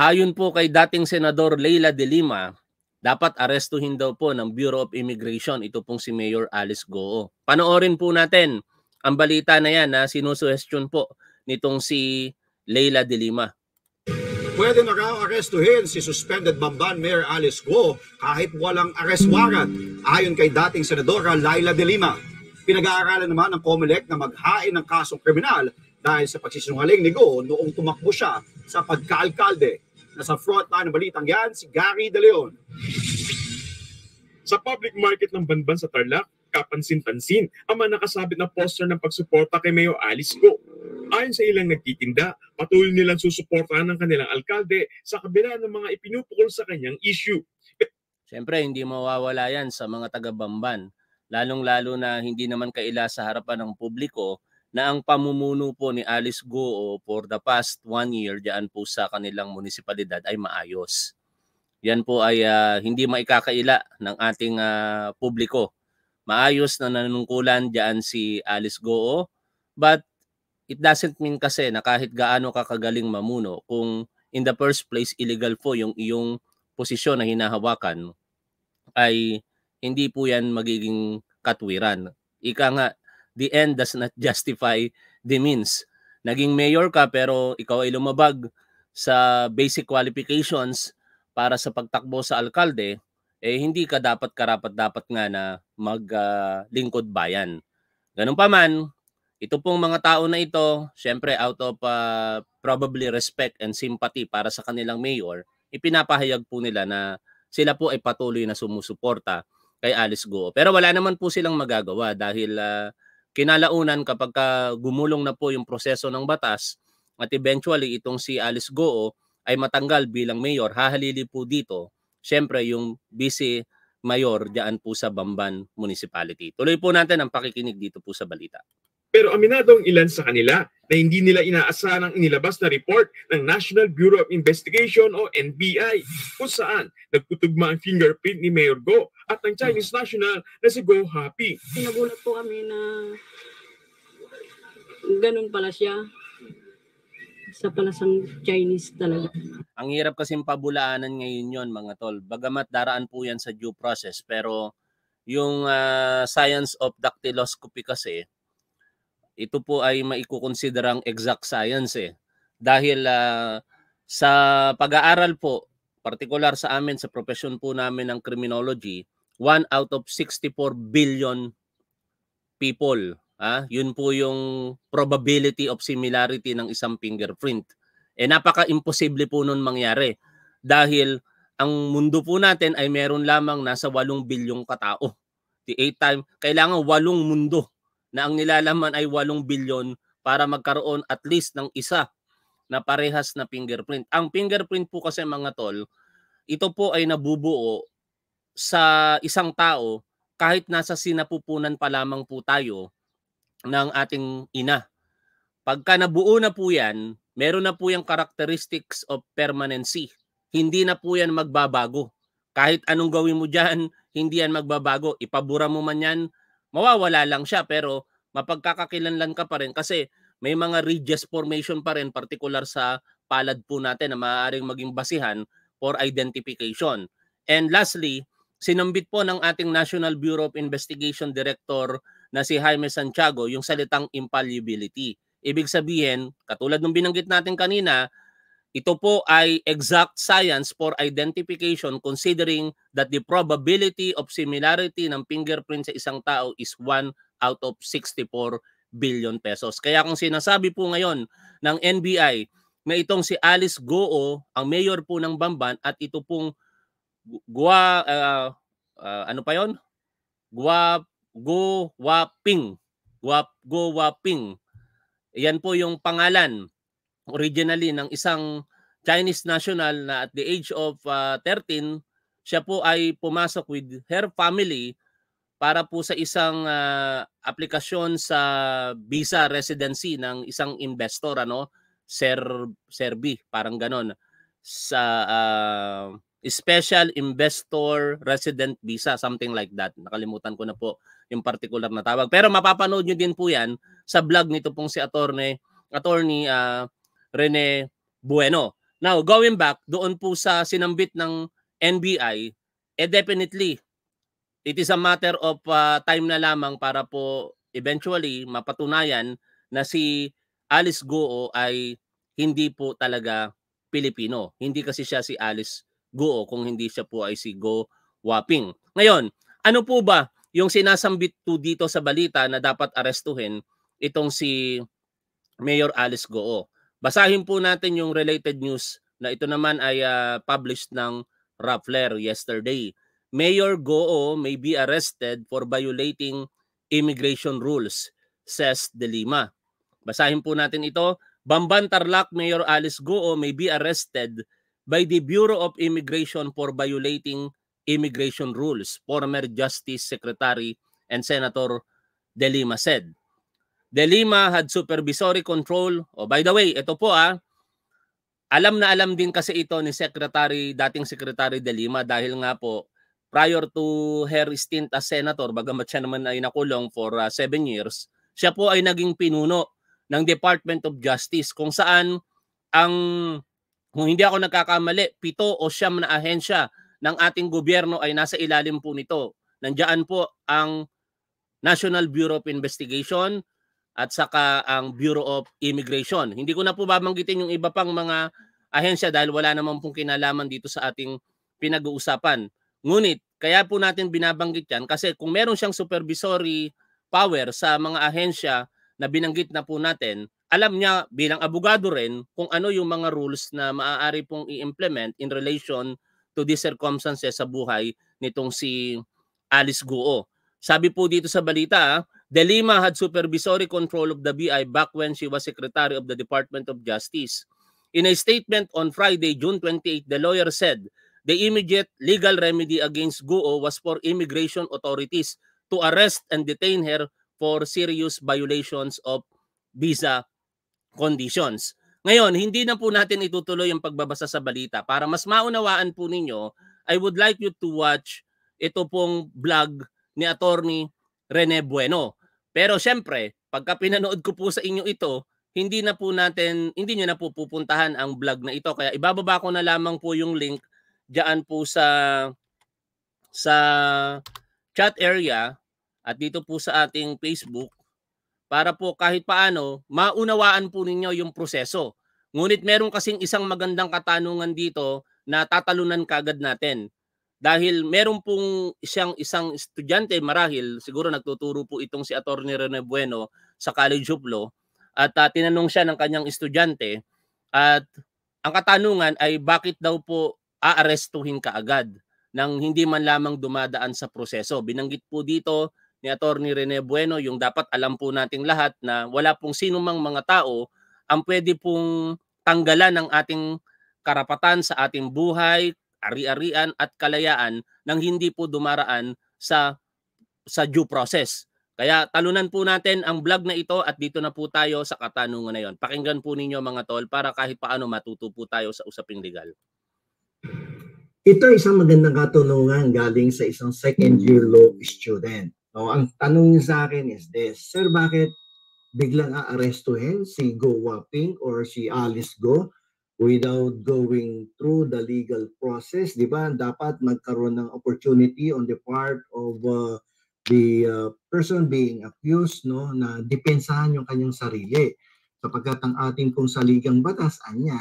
Ayon po kay dating Senador Leila De Lima, dapat arestuhin daw po ng Bureau of Immigration ito pong si Mayor Alice Goo. Panoorin po natin ang balita na yan na sinusuhestyon po nitong si Leila De Lima. Pwede na raw arestuhin si suspended Bamban Mayor Alice Go kahit walang arrest warrant ayon kay dating Senadora Leila De Lima. Pinag-aaralan naman ng COMELEC na maghain ng kasong kriminal dahil sa pagsisinungaling ni Go noong tumakbo siya sa pagkaalkalde Nasa line ng balitang yan, si Gary De Leon. Sa public market ng Banban sa Tarlac, kapansin-pansin ang mga nakasabit na poster ng pagsuporta kay Mayo Alice Go. Ayon sa ilang nagtitinda, patuloy nilang susuportahan ng kanilang alkalde sa kabila ng mga ipinupukol sa kanyang issue. Siyempre, hindi mawawala yan sa mga taga-bamban. Lalong-lalo na hindi naman kaila sa harapan ng publiko na ang pamumuno po ni Alice Goo for the past one year diyan po sa kanilang munisipalidad ay maayos. Yan po ay uh, hindi maikakaila ng ating uh, publiko. Maayos na nanungkulan diyan si Alice Goo but it doesn't mean kasi na kahit gaano ka kagaling mamuno kung in the first place illegal po yung iyong posisyon na hinahawakan ay hindi po yan magiging katwiran. Ika nga, the end does not justify the means. Naging mayor ka pero ikaw ay lumabag sa basic qualifications para sa pagtakbo sa alkalde, eh hindi ka dapat karapat-dapat nga na maglingkod ah, uh, bayan. Ganun pa man, ito pong mga tao na ito, syempre out of uh, probably respect and sympathy para sa kanilang mayor, ipinapahayag po nila na sila po ay patuloy na sumusuporta kay Alice Go. Pero wala naman po silang magagawa dahil uh, kinalaunan kapag ka gumulong na po yung proseso ng batas at eventually itong si Alice Goo ay matanggal bilang mayor, hahalili po dito syempre yung vice mayor diyan po sa Bamban Municipality. Tuloy po natin ang pakikinig dito po sa balita. Pero aminado ang ilan sa kanila na hindi nila inaasahan ang inilabas na report ng National Bureau of Investigation o NBI kung saan nagtutugma ang fingerprint ni Mayor Go at ng Chinese national na si Go Happy. Nagulat po kami na ganun pala siya sa palasang Chinese talaga. Ang hirap kasing pabulaanan ngayon yon mga tol. Bagamat daraan po yan sa due process pero yung uh, science of dactyloscopy kasi ito po ay maikukonsiderang exact science eh. Dahil uh, sa pag-aaral po, particular sa amin, sa profession po namin ng criminology, 1 out of 64 billion people. Ah, yun po yung probability of similarity ng isang fingerprint. Eh napaka-imposible po nun mangyari dahil ang mundo po natin ay meron lamang nasa 8 bilyong katao. The 8 time, kailangan 8 mundo na ang nilalaman ay 8 bilyon para magkaroon at least ng isa na parehas na fingerprint. Ang fingerprint po kasi mga tol, ito po ay nabubuo sa isang tao kahit nasa sinapupunan pa lamang po tayo ng ating ina. Pagka nabuo na po yan, meron na po yung characteristics of permanency. Hindi na po yan magbabago. Kahit anong gawin mo dyan, hindi yan magbabago. Ipabura mo man yan, mawawala lang siya pero mapagkakakilanlan ka pa rin kasi may mga ridges formation pa rin particular sa palad po natin na maaaring maging basihan for identification. And lastly, sinambit po ng ating National Bureau of Investigation Director na si Jaime Santiago yung salitang impallibility. Ibig sabihin, katulad ng binanggit natin kanina, ito po ay exact science for identification considering that the probability of similarity ng fingerprint sa isang tao is 1 out of 64 billion pesos. Kaya kung sinasabi po ngayon ng NBI na itong si Alice Goo, ang mayor po ng Bamban at ito pong Gua uh, uh, ano pa 'yon? Gua Guwaping. Guap Guwaping. Yan po yung pangalan originally ng isang Chinese national na at the age of uh, ah, 13, siya po ay pumasok with her family para po sa isang uh, aplikasyon sa visa residency ng isang investor ano Sir Serbi parang ganon sa uh, special investor resident visa something like that nakalimutan ko na po yung particular na tawag pero mapapanood niyo din po yan sa vlog nito pong si attorney attorney uh, Rene Bueno. Now, going back, doon po sa sinambit ng NBI, eh definitely, it is a matter of uh, time na lamang para po eventually mapatunayan na si Alice Goo ay hindi po talaga Pilipino. Hindi kasi siya si Alice Goo kung hindi siya po ay si Go Waping. Ngayon, ano po ba yung sinasambit po dito sa balita na dapat arestuhin itong si Mayor Alice Goo? Basahin po natin yung related news na ito naman ay uh, published ng Rappler yesterday. Mayor Goo may be arrested for violating immigration rules, says De Lima. Basahin po natin ito. Bamban Tarlac Mayor Alice Goo may be arrested by the Bureau of Immigration for violating immigration rules, former Justice Secretary and Senator De Lima said. De Lima had supervisory control. Oh, by the way, ito po ah, alam na alam din kasi ito ni Secretary, dating Secretary De Lima dahil nga po prior to her stint as senator, bagamat siya naman ay nakulong for uh, seven years, siya po ay naging pinuno ng Department of Justice kung saan ang, kung hindi ako nagkakamali, pito o siyam na ahensya ng ating gobyerno ay nasa ilalim po nito. Nandiyan po ang National Bureau of Investigation, at saka ang Bureau of Immigration. Hindi ko na po babanggitin yung iba pang mga ahensya dahil wala naman pong kinalaman dito sa ating pinag-uusapan. Ngunit kaya po natin binabanggit yan kasi kung meron siyang supervisory power sa mga ahensya na binanggit na po natin, alam niya bilang abogado rin kung ano yung mga rules na maaari pong i-implement in relation to the circumstances sa buhay nitong si Alice Guo. Sabi po dito sa balita, De Lima had supervisory control of the BI back when she was Secretary of the Department of Justice. In a statement on Friday, June 28, the lawyer said the immediate legal remedy against Guo was for immigration authorities to arrest and detain her for serious violations of visa conditions. Ngayon, hindi na po natin itutuloy ang pagbabasa sa balita. Para mas maunawaan po ninyo, I would like you to watch ito pong vlog ni Attorney Rene Bueno. Pero syempre, pagka pinanood ko po sa inyo ito, hindi na po natin, hindi nyo na po pupuntahan ang vlog na ito. Kaya ibababa ko na lamang po yung link dyan po sa sa chat area at dito po sa ating Facebook para po kahit paano maunawaan po ninyo yung proseso. Ngunit meron kasing isang magandang katanungan dito na tatalunan kagad natin. Dahil meron pong isang isang estudyante marahil siguro nagtuturo po itong si Attorney Rene Bueno sa College of Law at uh, tinanong siya ng kanyang estudyante at ang katanungan ay bakit daw po aarestuhin ka agad nang hindi man lamang dumadaan sa proseso. Binanggit po dito ni Attorney Rene Bueno yung dapat alam po nating lahat na wala pong sinumang mga tao ang pwede pong tanggalan ng ating karapatan sa ating buhay, ari-arian at kalayaan nang hindi po dumaraan sa sa due process. Kaya talunan po natin ang vlog na ito at dito na po tayo sa katanungan na yon. Pakinggan po ninyo mga tol para kahit paano matuto po tayo sa usaping legal. Ito isang magandang katanungan galing sa isang second year law student. No, ang tanong niya sa akin is this, Sir, bakit biglang aarestuhin si Go Waping or si Alice Go without going through the legal process, di ba? Dapat magkaroon ng opportunity on the part of uh, the uh, person being accused no na depensahan yung kanyang sarili sapagkat ang ating kung saligang batas anya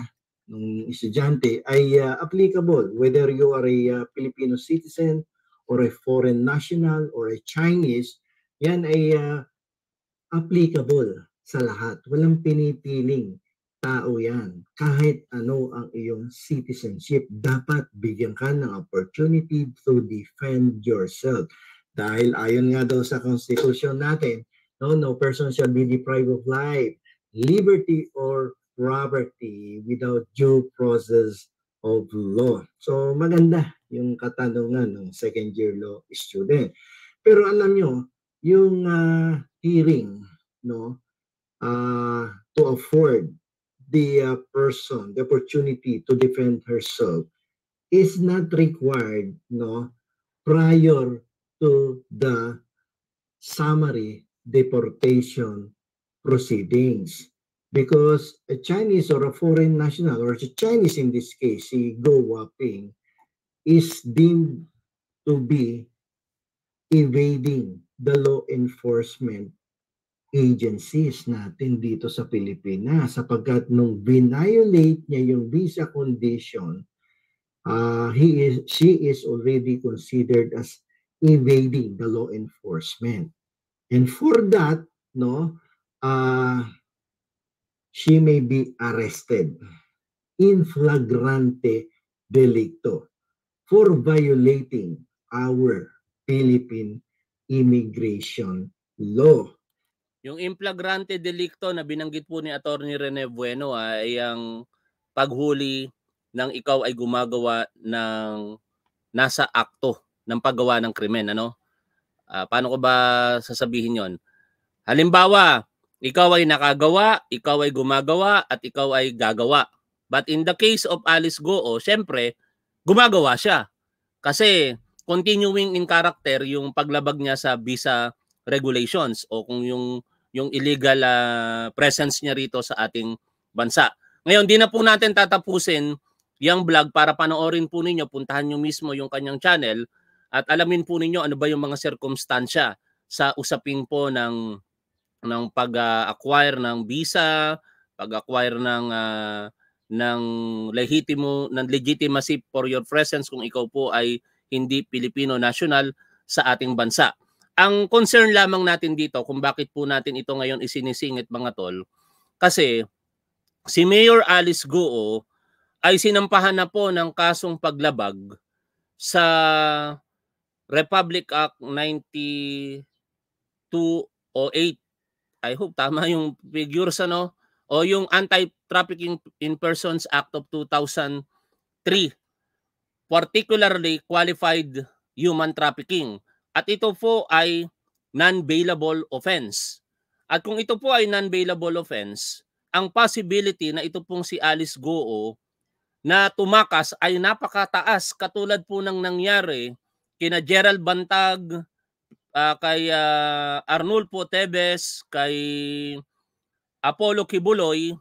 ng estudyante ay uh, applicable whether you are a uh, Filipino citizen or a foreign national or a Chinese yan ay uh, applicable sa lahat walang pinipiling tao yan. Kahit ano ang iyong citizenship, dapat bigyan ka ng opportunity to defend yourself. Dahil ayon nga daw sa constitution natin, no, no person shall be deprived of life, liberty, or property without due process of law. So maganda yung katanungan ng second year law student. Pero alam nyo, yung uh, hearing, no, uh, to afford the uh, person the opportunity to defend herself is not required no prior to the summary deportation proceedings because a Chinese or a foreign national or a Chinese in this case si Go Waping is deemed to be evading the law enforcement agencies natin dito sa Pilipinas sapagkat nung violate niya yung visa condition, uh, he is, she is already considered as evading the law enforcement. And for that, no, uh, she may be arrested in flagrante delicto for violating our Philippine immigration law. Yung implagrante delikto na binanggit po ni Attorney Rene Bueno ay ang paghuli ng ikaw ay gumagawa ng nasa akto ng paggawa ng krimen. Ano? Uh, paano ko ba sasabihin yon? Halimbawa, ikaw ay nakagawa, ikaw ay gumagawa, at ikaw ay gagawa. But in the case of Alice Goo, oh, syempre, gumagawa siya. Kasi continuing in character yung paglabag niya sa visa regulations o kung yung yung illegal uh, presence niya rito sa ating bansa. Ngayon, di na po natin tatapusin yung vlog para panoorin po ninyo, puntahan nyo mismo yung kanyang channel at alamin po ninyo ano ba yung mga sirkumstansya sa usaping po ng ng pag-acquire ng visa, pag-acquire ng uh, ng legitimo ng legitimacy for your presence kung ikaw po ay hindi Pilipino national sa ating bansa. Ang concern lamang natin dito kung bakit po natin ito ngayon isinisingit mga tol, kasi si Mayor Alice Goo ay sinampahan na po ng kasong paglabag sa Republic Act 9208. I hope tama yung figures ano o yung Anti-Trafficking in Persons Act of 2003 particularly qualified human trafficking. At ito po ay non-bailable offense. At kung ito po ay non-bailable offense, ang possibility na ito pong si Alice Goo na tumakas ay napakataas katulad po ng nangyari kina Gerald Bantag, uh, kay uh, ah, Arnulfo Tebes, kay Apollo Kibuloy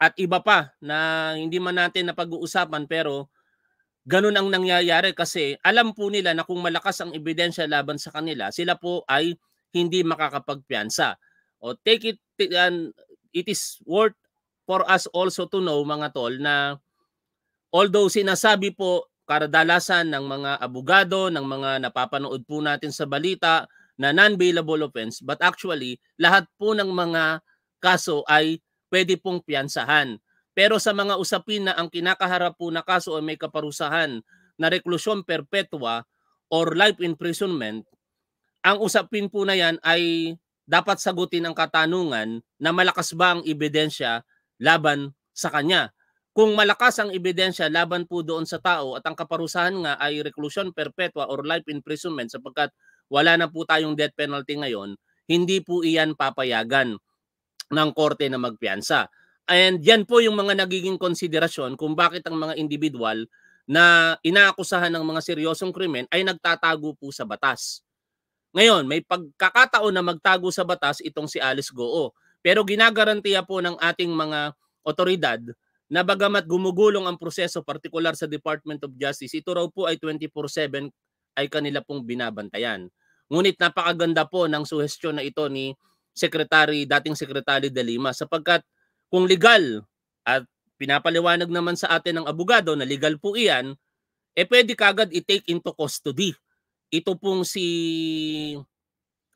at iba pa na hindi man natin napag-uusapan pero ganun ang nangyayari kasi alam po nila na kung malakas ang ebidensya laban sa kanila, sila po ay hindi makakapagpiyansa. O take it and it is worth for us also to know mga tol na although sinasabi po karadalasan ng mga abogado, ng mga napapanood po natin sa balita na non-bailable offense, but actually lahat po ng mga kaso ay pwede pong piyansahan. Pero sa mga usapin na ang kinakaharap po na kaso ay may kaparusahan na reklusyon perpetua or life imprisonment, ang usapin po na yan ay dapat sagutin ang katanungan na malakas ba ang ebidensya laban sa kanya. Kung malakas ang ebidensya laban po doon sa tao at ang kaparusahan nga ay reclusion perpetua or life imprisonment sapagkat wala na po tayong death penalty ngayon, hindi po iyan papayagan ng korte na magpiansa. And yan po yung mga nagiging konsiderasyon kung bakit ang mga individual na inaakusahan ng mga seryosong krimen ay nagtatago po sa batas. Ngayon, may pagkakataon na magtago sa batas itong si Alice Goo. Pero ginagarantiya po ng ating mga otoridad na bagamat gumugulong ang proseso partikular sa Department of Justice, ito raw po ay 24-7 ay kanila pong binabantayan. Ngunit napakaganda po ng suhestyon na ito ni Secretary, dating Secretary de Lima sapagkat kung legal at pinapaliwanag naman sa atin ng abogado na legal po iyan, eh pwede kagad i-take into custody. Ito pong si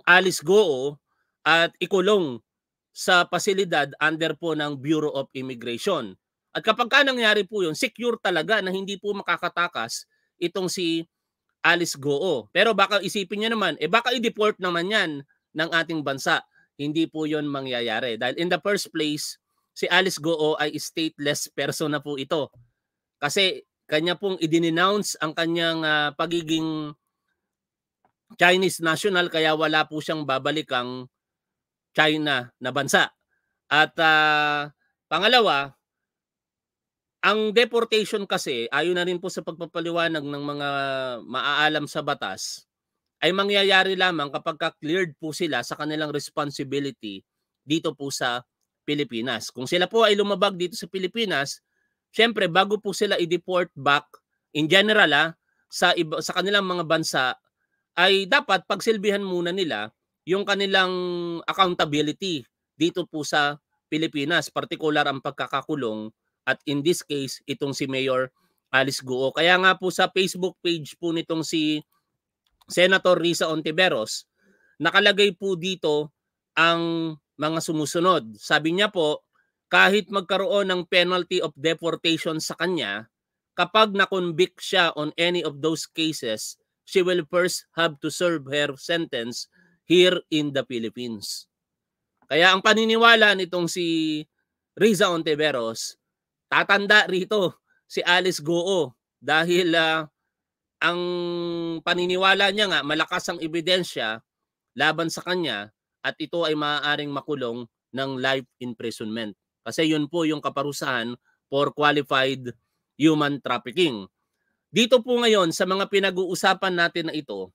Alice Goo at ikulong sa pasilidad under po ng Bureau of Immigration. At kapag ka nangyari po yun, secure talaga na hindi po makakatakas itong si Alice Goo. Pero baka isipin niya naman, eh baka i-deport naman yan ng ating bansa. Hindi po yon mangyayari. Dahil in the first place, si Alice Goo ay stateless person na po ito. Kasi kanya pong idinenounce ang kanyang uh, pagiging Chinese national kaya wala po siyang babalik ang China na bansa. At uh, pangalawa, ang deportation kasi, ayon na rin po sa pagpapaliwanag ng mga maaalam sa batas, ay mangyayari lamang kapag cleared po sila sa kanilang responsibility dito po sa Pilipinas. Kung sila po ay lumabag dito sa Pilipinas, syempre bago po sila i-deport back in general ah, sa iba, sa kanilang mga bansa ay dapat pagsilbihan muna nila yung kanilang accountability dito po sa Pilipinas, particular ang pagkakakulong at in this case itong si Mayor Alice Guo. Kaya nga po sa Facebook page po nitong si Senator Risa Ontiveros, nakalagay po dito ang mga sumusunod. Sabi niya po, kahit magkaroon ng penalty of deportation sa kanya, kapag na-convict siya on any of those cases, she will first have to serve her sentence here in the Philippines. Kaya ang paniniwala nitong si Riza Ontiveros, tatanda rito si Alice Goo dahil uh, ang paniniwala niya nga malakas ang ebidensya laban sa kanya at ito ay maaaring makulong ng life imprisonment. Kasi yun po yung kaparusahan for qualified human trafficking. Dito po ngayon sa mga pinag-uusapan natin na ito,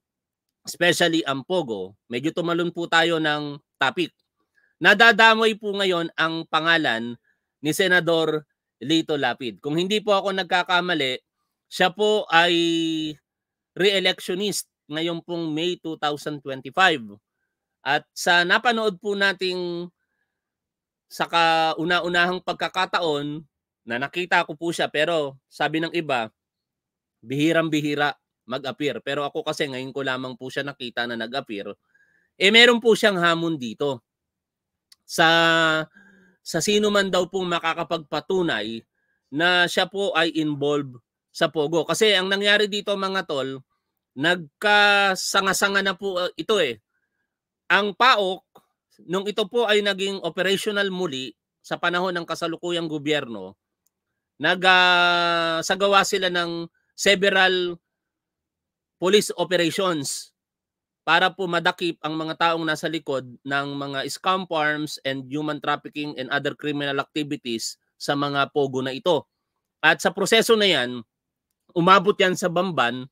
especially ang Pogo, medyo tumalon po tayo ng topic. Nadadamoy po ngayon ang pangalan ni Senador Lito Lapid. Kung hindi po ako nagkakamali, siya po ay re-electionist ngayon pong May 2025. At sa napanood po nating sa kauna-unahang pagkakataon na nakita ko po siya pero sabi ng iba, bihirang-bihira mag-appear. Pero ako kasi ngayon ko lamang po siya nakita na nag-appear. Eh meron po siyang hamon dito. Sa sa sino man daw pong makakapagpatunay na siya po ay involved sa Pogo. Kasi ang nangyari dito mga tol, nagkasangasanga na po ah, ito eh. Ang PAOK, nung ito po ay naging operational muli sa panahon ng kasalukuyang gobyerno, nagsagawa uh, sila ng several police operations para po madakip ang mga taong nasa likod ng mga scam farms and human trafficking and other criminal activities sa mga pogo na ito. At sa proseso na yan, umabot yan sa Bamban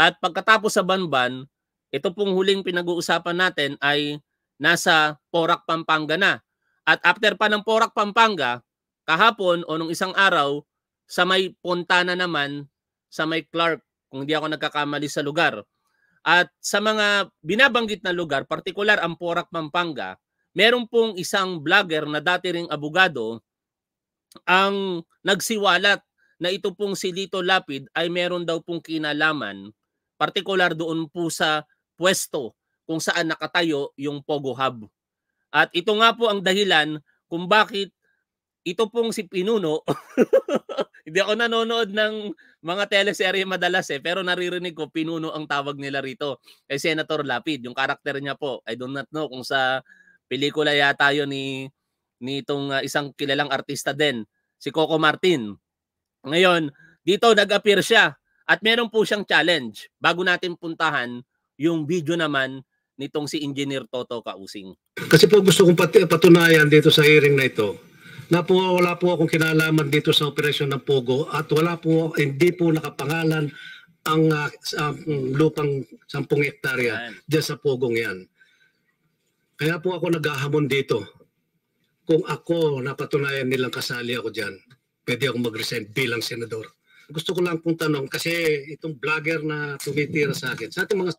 at pagkatapos sa Bamban, ito pong huling pinag-uusapan natin ay nasa Porac, Pampanga na. At after pa ng Porac, Pampanga, kahapon o nung isang araw, sa may Pontana naman, sa may Clark, kung hindi ako nagkakamali sa lugar. At sa mga binabanggit na lugar, partikular ang Porac, Pampanga, meron pong isang vlogger na dati ring abogado ang nagsiwalat na ito pong si Lito Lapid ay meron daw pong kinalaman, partikular doon po sa pwesto kung saan nakatayo yung Pogo Hub. At ito nga po ang dahilan kung bakit ito pong si Pinuno, hindi ako nanonood ng mga teleserye madalas eh, pero naririnig ko Pinuno ang tawag nila rito. Kay eh, Senator Lapid, yung karakter niya po, I do not know kung sa pelikula yata yun ni, ni itong uh, isang kilalang artista din, si Coco Martin. Ngayon, dito nag-appear siya at meron po siyang challenge bago natin puntahan yung video naman nitong si Engineer Toto Kausing. Kasi po gusto kong pat- patunayan dito sa hearing na ito na po wala po akong kinalaman dito sa operasyon ng Pogo at wala po, hindi po nakapangalan ang uh, um, lupang 10 hektarya diyan sa Pogong yan. Kaya po ako naghahamon dito. Kung ako napatunayan nilang kasali ako diyan, pwede akong mag-resign bilang senador. Gusto ko lang pong tanong kasi itong vlogger na tumitira sa akin, sa ating mga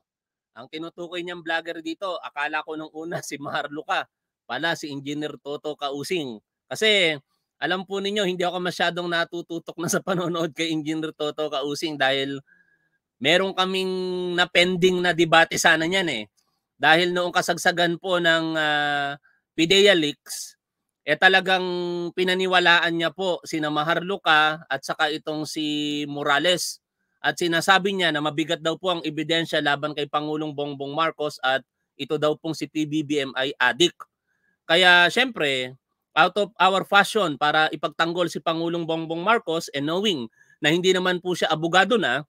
ang tinutukoy niyang vlogger dito, akala ko nung una si Marlo pala si Engineer Toto Kausing. Kasi alam po ninyo, hindi ako masyadong natututok na sa panonood kay Engineer Toto Kausing dahil meron kaming na pending na debate sana niyan eh. Dahil noong kasagsagan po ng uh, Pidea Leaks, eh talagang pinaniwalaan niya po si Maharluka at saka itong si Morales at sinasabi niya na mabigat daw po ang ebidensya laban kay Pangulong Bongbong Marcos at ito daw pong si PBBM ay adik. Kaya syempre, out of our fashion para ipagtanggol si Pangulong Bongbong Marcos and knowing na hindi naman po siya abogado na,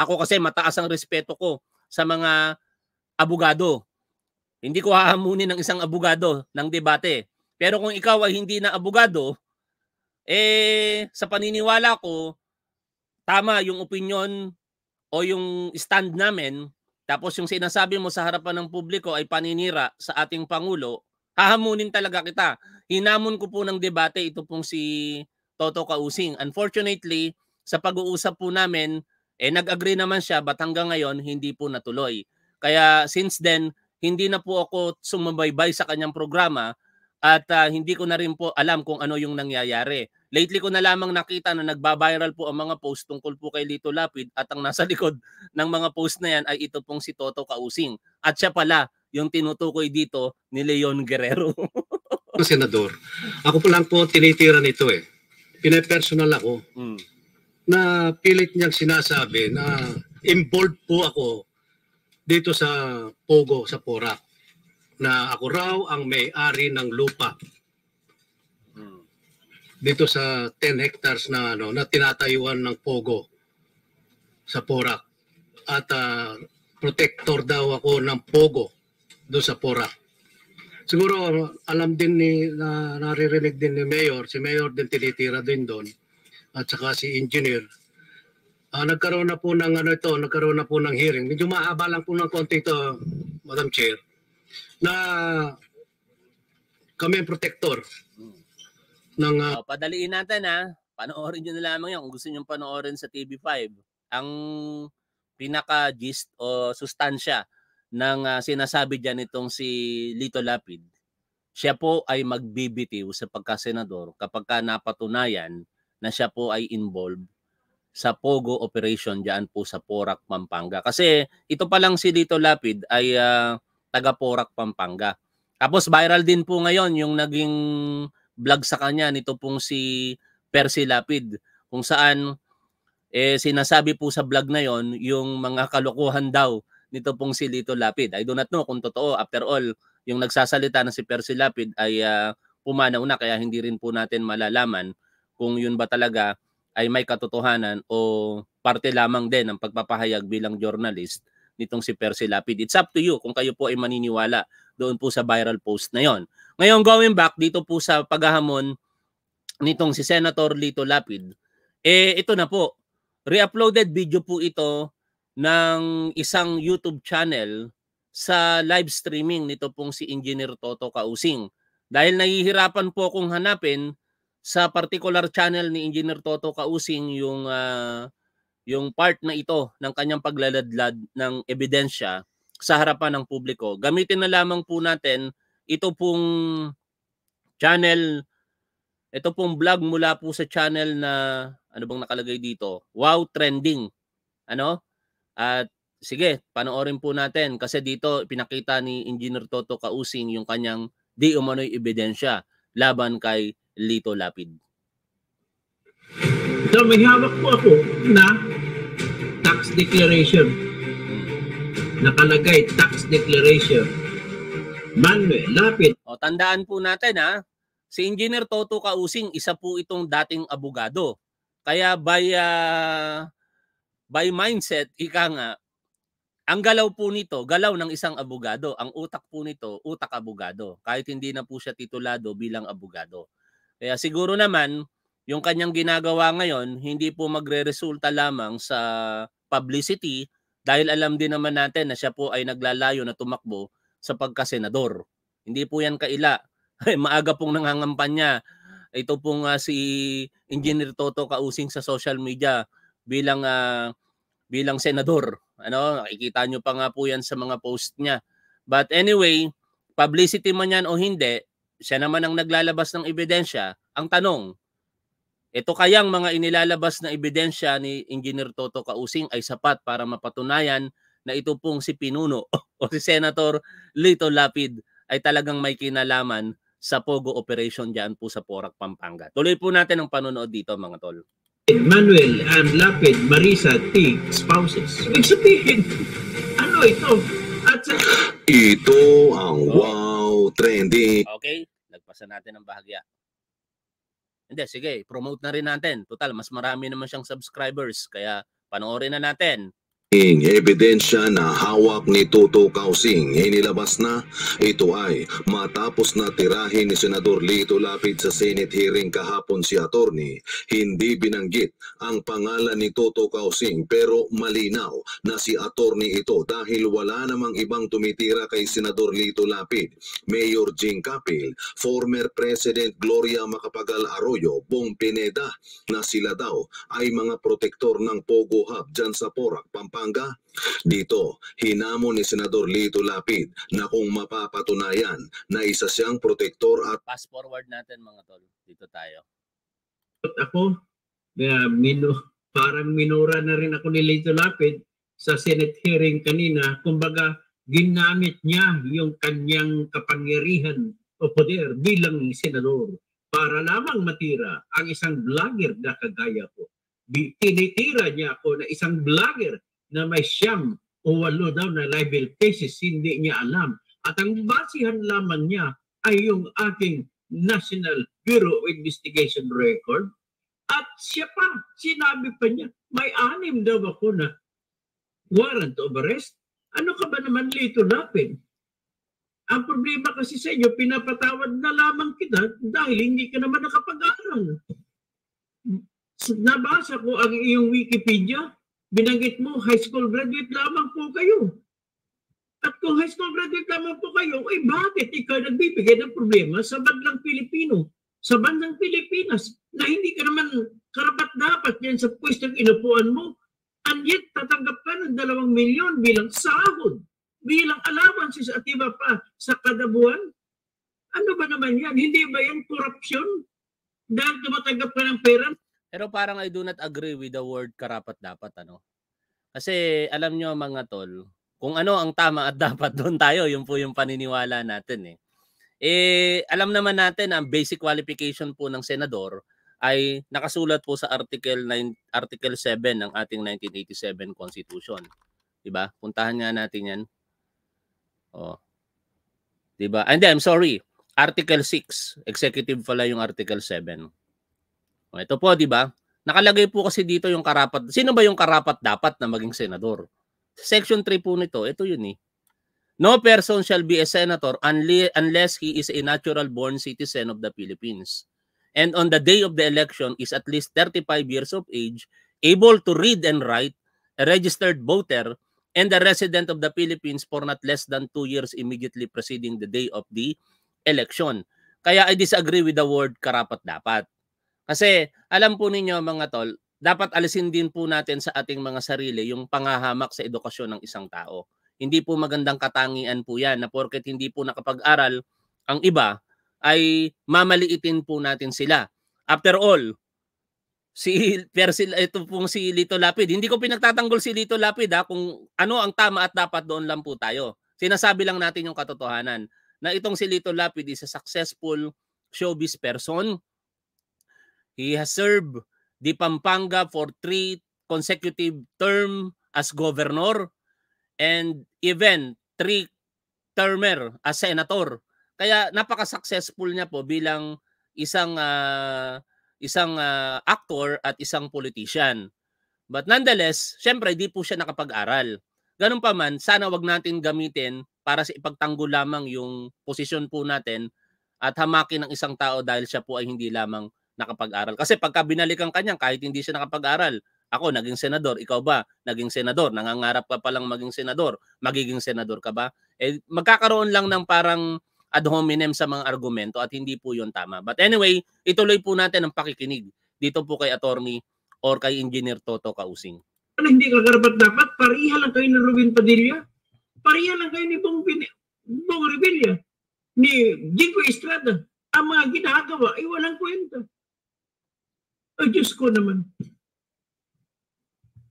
ako kasi mataas ang respeto ko sa mga abogado. Hindi ko haamunin ng isang abogado ng debate. Pero kung ikaw ay hindi na abogado, eh sa paniniwala ko, tama yung opinion o yung stand namin, tapos yung sinasabi mo sa harapan ng publiko ay paninira sa ating Pangulo, hahamunin talaga kita. Hinamon ko po ng debate ito pong si Toto Kausing. Unfortunately, sa pag-uusap po namin, eh nag-agree naman siya but hanggang ngayon hindi po natuloy. Kaya since then, hindi na po ako sumubaybay sa kanyang programa at uh, hindi ko na rin po alam kung ano yung nangyayari. Lately ko na lamang nakita na nagba-viral po ang mga post tungkol po kay Lito Lapid at ang nasa likod ng mga post na yan ay ito pong si Toto Kausing. At siya pala yung tinutukoy dito ni Leon Guerrero. Senador, ako po lang po tinitira nito eh. Pinapersonal ako mm. na pilit niyang sinasabi na involved po ako dito sa Pogo, sa Porak na ako raw ang may-ari ng lupa hmm. dito sa 10 hectares na ano na tinatayuan ng Pogo sa Porak at uh, protector daw ako ng Pogo do sa Porak. Siguro alam din ni na, naririnig din ni Mayor, si Mayor din tinitira din doon at saka si engineer. Uh, nagkaroon na po ng ano ito, nagkaroon na po ng hearing. Medyo mahaba lang po ng konti ito, Madam Chair na kami ang protector ng uh, ah, so, oh, padaliin natin ha. Panoorin niyo na lamang 'yan kung gusto niyo panoorin sa TV5. Ang pinaka gist o sustansya ng uh, sinasabi dyan nitong si Lito Lapid. Siya po ay magbibitiw sa pagkasenador kapag ka napatunayan na siya po ay involved sa Pogo operation dyan po sa Porac, Pampanga. Kasi ito pa lang si Lito Lapid ay uh, taga Porac, Pampanga. Tapos viral din po ngayon yung naging vlog sa kanya nito pong si Percy Lapid kung saan eh sinasabi po sa vlog na yon yung mga kalokohan daw nito pong si Lito Lapid. I do not know kung totoo after all yung nagsasalita na si Percy Lapid ay uh, pumanaw na kaya hindi rin po natin malalaman kung yun ba talaga ay may katotohanan o parte lamang din ng pagpapahayag bilang journalist nitong si Percy Lapid. It's up to you kung kayo po ay maniniwala doon po sa viral post na yon. Ngayon, going back dito po sa paghahamon nitong si Senator Lito Lapid, eh ito na po, re-uploaded video po ito ng isang YouTube channel sa live streaming nito pong si Engineer Toto Kausing. Dahil nahihirapan po akong hanapin sa particular channel ni Engineer Toto Kausing yung uh, yung part na ito ng kanyang paglaladlad ng ebidensya sa harapan ng publiko. Gamitin na lamang po natin ito pong channel, ito pong vlog mula po sa channel na ano bang nakalagay dito? Wow Trending. Ano? At sige, panoorin po natin kasi dito pinakita ni Engineer Toto Kausing yung kanyang di umano'y ebidensya laban kay Lito Lapid. So may hawak po ako na tax declaration. Nakalagay tax declaration. Manuel, lapit. O, tandaan po natin ha, si Engineer Toto Kausing, isa po itong dating abogado. Kaya by, uh, by mindset, ika nga, ang galaw po nito, galaw ng isang abogado. Ang utak po nito, utak abogado. Kahit hindi na po siya titulado bilang abogado. Kaya siguro naman, yung kanyang ginagawa ngayon, hindi po magre-resulta lamang sa publicity dahil alam din naman natin na siya po ay naglalayo na tumakbo sa pagkasenador. Hindi po yan kaila. Maaga pong nangangampanya. Ito pong uh, si Engineer Toto Kausing sa social media bilang uh, bilang senador. Ano, nakikita nyo pa nga po yan sa mga post niya. But anyway, publicity man yan o hindi, siya naman ang naglalabas ng ebidensya. Ang tanong, ito kayang mga inilalabas na ebidensya ni Engineer Toto Kausing ay sapat para mapatunayan na ito pong si Pinuno o si Senator Lito Lapid ay talagang may kinalaman sa Pogo operation diyan po sa Porac, Pampanga. Tuloy po natin ang panonood dito mga tol. Manuel and Lapid Marisa T. spouses. Ibig sabihin, ano ito? At sa... Ito ang oh. wow trending. Okay, nagpasa natin ang bahagya. Hindi, sige, promote na rin natin. Total, mas marami naman siyang subscribers. Kaya panoorin na natin. Ing ebidensya na hawak ni Toto Kausing inilabas na ito ay matapos na tirahin ni Senador Lito Lapid sa Senate hearing kahapon si attorney. Hindi binanggit ang pangalan ni Toto Kausing pero malinaw na si attorney ito dahil wala namang ibang tumitira kay Senador Lito Lapid, Mayor Jing Capil, former President Gloria Macapagal Arroyo, Bong Pineda na sila daw ay mga protektor ng Pogo Hub dyan sa Porac, Pampanga. Pampanga? Dito, hinamon ni Senador Lito Lapid na kung mapapatunayan na isa siyang protektor at... Pass forward natin mga tol, dito tayo. Ako, uh, mino, parang minura na rin ako ni Lito Lapid sa Senate hearing kanina. Kumbaga, ginamit niya yung kanyang kapangyarihan o poder bilang senador para lamang matira ang isang vlogger na kagaya ko. Tinitira niya ako na isang vlogger na may siyam o walo daw na libel cases, hindi niya alam. At ang basihan lamang niya ay yung ating National Bureau of Investigation Record. At siya pa, sinabi pa niya, may anim daw ako na warrant of arrest. Ano ka ba naman lito natin? Ang problema kasi sa inyo, pinapatawad na lamang kita dahil hindi ka naman nakapag-aral. Nabasa ko ang iyong Wikipedia, Binanggit mo, high school graduate lamang po kayo. At kung high school graduate lamang po kayo, eh bakit ikaw nagbibigay ng problema sa bandang Pilipino, sa bandang Pilipinas, na hindi ka naman karapat dapat yan sa pwestong inupuan mo, and yet tatanggap ka ng dalawang milyon bilang sahod, bilang allowances at iba pa sa kada buwan? Ano ba naman yan? Hindi ba yan korupsyon? Dahil tumatanggap ka ng pera pero parang I do not agree with the word karapat dapat ano. Kasi alam nyo mga tol, kung ano ang tama at dapat doon tayo, yun po yung paniniwala natin eh. Eh alam naman natin ang basic qualification po ng senador ay nakasulat po sa Article 9 Article 7 ng ating 1987 Constitution. 'Di ba? Puntahan nga natin 'yan. Oh. 'Di ba? And then, I'm sorry. Article 6, executive pala yung Article 7. O oh, ito po, di ba? Nakalagay po kasi dito yung karapat. Sino ba yung karapat dapat na maging senador? Section 3 po nito, ito yun eh. No person shall be a senator unless he is a natural born citizen of the Philippines and on the day of the election is at least 35 years of age, able to read and write, a registered voter, and a resident of the Philippines for not less than 2 years immediately preceding the day of the election. Kaya I disagree with the word karapat dapat. Kasi alam po ninyo mga tol, dapat alisin din po natin sa ating mga sarili yung pangahamak sa edukasyon ng isang tao. Hindi po magandang katangian po yan na porket hindi po nakapag-aral ang iba ay mamaliitin po natin sila. After all, si Persil, ito pong si Lito Lapid. Hindi ko pinagtatanggol si Lito Lapid ha, kung ano ang tama at dapat doon lang po tayo. Sinasabi lang natin yung katotohanan na itong si Lito Lapid is a successful showbiz person He has served the Pampanga for three consecutive term as governor and even three termer as senator. Kaya napaka-successful niya po bilang isang uh, isang uh, actor at isang politician. But nonetheless, syempre di po siya nakapag-aral. Ganun pa man, sana wag natin gamitin para sa ipagtanggol lamang yung posisyon po natin at hamakin ng isang tao dahil siya po ay hindi lamang nakapag-aral. Kasi pagka binalik binalikan kanya, kahit hindi siya nakapag-aral, ako naging senador, ikaw ba naging senador? Nangangarap ka palang maging senador, magiging senador ka ba? Eh, magkakaroon lang ng parang ad hominem sa mga argumento at hindi po yon tama. But anyway, ituloy po natin ang pakikinig dito po kay attorney or kay Engineer Toto Kausing. Ano hindi kagarapat dapat? Pariha lang kayo ni Ruben Padilla. Pariha lang kayo ni Bong, Bin Bong Revilla. Ni Jinko Estrada. Ang mga ginagawa ay walang kwenta. O oh, Diyos ko naman.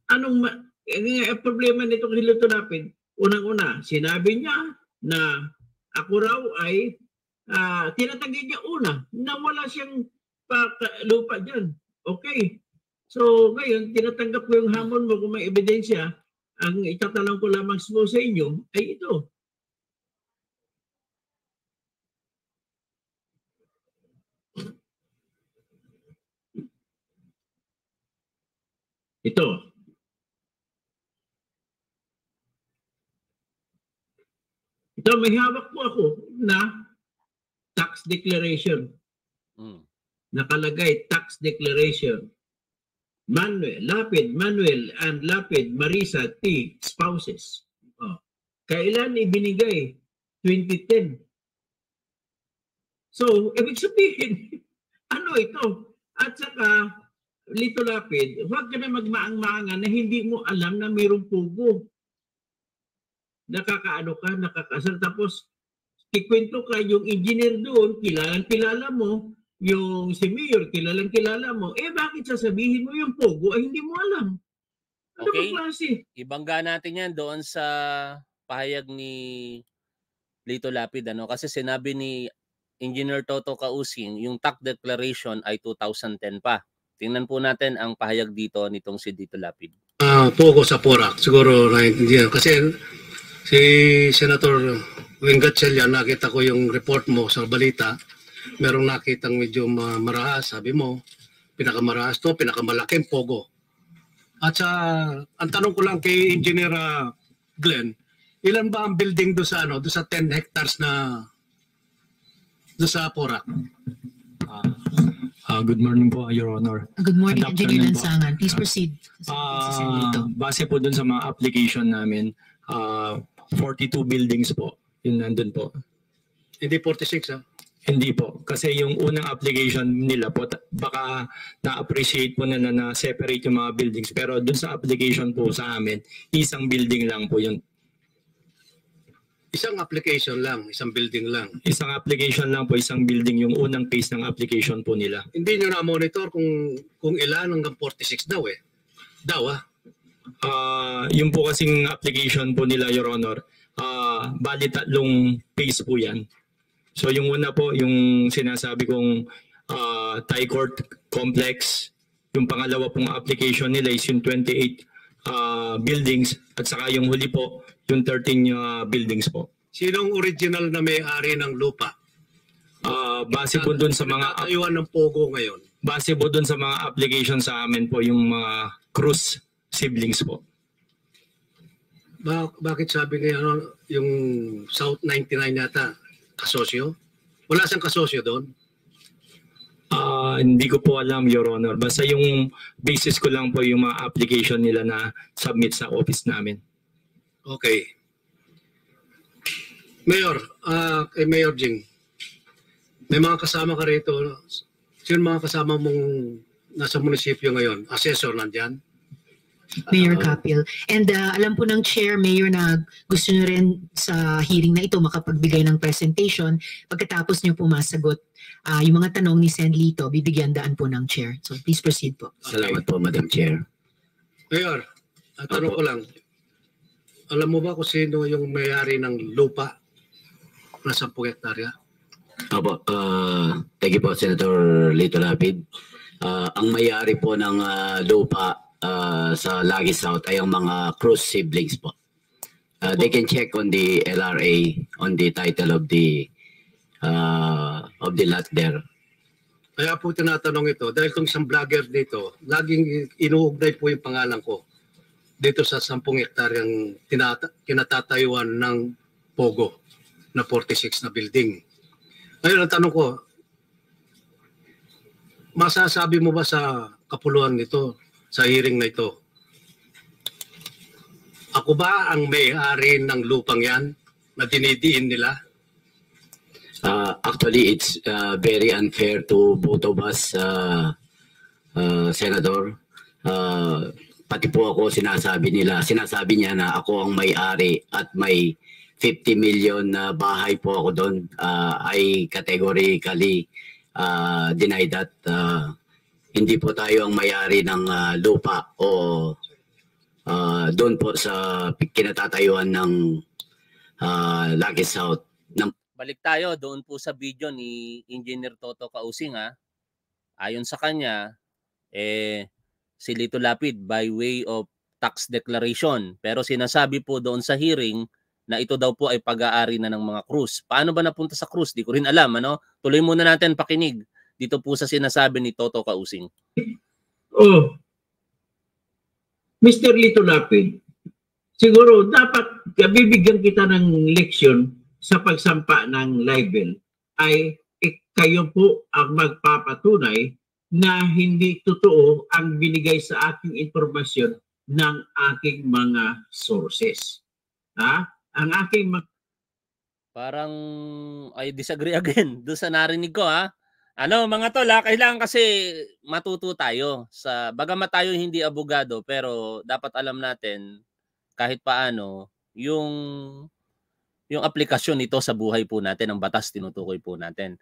Anong ma- eh, ang problema nito kay Lito Lapid, unang-una, sinabi niya na ako raw ay uh, tinatanggi niya una Nawala siyang siyang lupa dyan. Okay. So ngayon, tinatanggap ko yung hamon mo kung may ebidensya. Ang itatanong ko lamang mo sa inyo ay ito. Ito. Ito, may hawak po ako na tax declaration. Mm. Nakalagay tax declaration. Manuel, Lapid, Manuel, and Lapid, Marisa T. Spouses. Oh. Kailan ibinigay? 2010. So, ibig sabihin, ano ito? At saka, Lito Lapid, huwag ka na magmaang-maanga na hindi mo alam na mayroong pugo. Nakakaano ka, nakakasal. Tapos, kikwento ka yung engineer doon, kilalang kilala mo, yung si Mayor, kilalang kilala mo. Eh, bakit sasabihin mo yung pugo ay hindi mo alam? Ano okay. klase? Ibangga natin yan doon sa pahayag ni Lito Lapid. Ano? Kasi sinabi ni Engineer Toto Kausin, yung tax declaration ay 2010 pa. Tingnan po natin ang pahayag dito nitong si Dito Lapid. Uh, ah, pogo sa Porak, siguro naiintindihan. Kasi si Senator Wingat Celia, nakita ko yung report mo sa balita. Merong nakitang medyo marahas, sabi mo. Pinakamarahas to, pinakamalaking pogo. At sa, ang tanong ko lang kay Engineer ah, Glenn, ilan ba ang building do sa ano, do sa 10 hectares na do sa Porak? Ah, Uh, good morning po, Your Honor. Ah, good morning, Good Engineer Lansangan. Please ah, proceed. Uh, base po dun sa mga application namin, uh, 42 buildings po, yun nandun po. Hindi 46 ha? Hindi po. Kasi yung unang application nila po, baka na-appreciate po na na-separate yung mga buildings. Pero dun sa application po sa amin, isang building lang po yun Isang application lang, isang building lang. Isang application lang po, isang building yung unang case ng application po nila. Hindi nyo na-monitor kung, kung ilan hanggang 46 daw eh. Daw ah. Uh, ah, yung po kasing application po nila, Your Honor, uh, bali tatlong phase po yan. So yung una po, yung sinasabi kong uh, Thai Court Complex, yung pangalawa pong application nila is yung 28 uh, buildings at saka yung huli po, yung 13 uh, ah, buildings po. Sinong original na may-ari ng lupa? Uh, base po doon sa mga... Pinatayuan ng Pogo ngayon. Base po doon sa mga application sa amin po, yung mga Cruz siblings po. Ba bakit sabi kayo ano, yung South 99 yata, kasosyo? Wala siyang kasosyo doon? Uh, hindi ko po alam, Your Honor. Basta yung basis ko lang po yung mga application nila na submit sa office namin. Okay. Mayor, uh, eh, Mayor Jing, may mga kasama ka rito. Sino mga kasama mong nasa munisipyo ngayon? Assessor nandyan? Mayor uh, ah, Kapil. And uh, alam po ng Chair, Mayor, na gusto nyo rin sa hearing na ito makapagbigay ng presentation. Pagkatapos nyo po masagot uh, yung mga tanong ni Sen Lito, bibigyan daan po ng Chair. So please proceed po. Salamat po, Madam Chair. Mayor, ang tanong Opo. ko lang, alam mo ba kung sino yung may-ari ng lupa na 10 hektarya? Opo. Uh, thank you po, Senator Lito Lapid. Uh, ang may-ari po ng uh, lupa uh, sa Lagi South ay ang mga Cruz siblings po. Uh, they can check on the LRA on the title of the uh, of the lot there. Kaya po tinatanong ito dahil kung isang vlogger dito, laging inuugnay po yung pangalan ko dito sa 10 hektaryang tinata- kinatatayuan ng Pogo na 46 na building. Ngayon, ang tanong ko, masasabi mo ba sa kapuluan nito, sa hearing na ito, ako ba ang may-ari ng lupang yan na dinidiin nila? Uh, actually, it's uh, very unfair to both of us, uh, ah, uh, Senator. Uh, pati po ako sinasabi nila, sinasabi niya na ako ang may-ari at may 50 million na bahay po ako doon. Uh, I categorically uh, deny that. Uh, hindi po tayo ang may-ari ng uh, lupa o uh, doon po sa kinatatayuan ng uh, Lucky South. Ng... Balik tayo doon po sa video ni Engineer Toto Kausing ha. Ayon sa kanya, eh, si Lito Lapid by way of tax declaration. Pero sinasabi po doon sa hearing na ito daw po ay pag-aari na ng mga Cruz. Paano ba napunta sa Cruz? Di ko rin alam. Ano? Tuloy muna natin pakinig dito po sa sinasabi ni Toto Kausing. Oh, Mr. Lito Lapid, siguro dapat bibigyan kita ng leksyon sa pagsampa ng libel ay eh, kayo po ang magpapatunay na hindi totoo ang binigay sa aking impormasyon ng aking mga sources. Ha? Ang aking mga... Parang I disagree again doon sa narinig ko ha. Ano mga tol ha, kailangan kasi matuto tayo. Sa, bagamat tayo hindi abogado pero dapat alam natin kahit paano yung yung aplikasyon nito sa buhay po natin, ang batas tinutukoy po natin.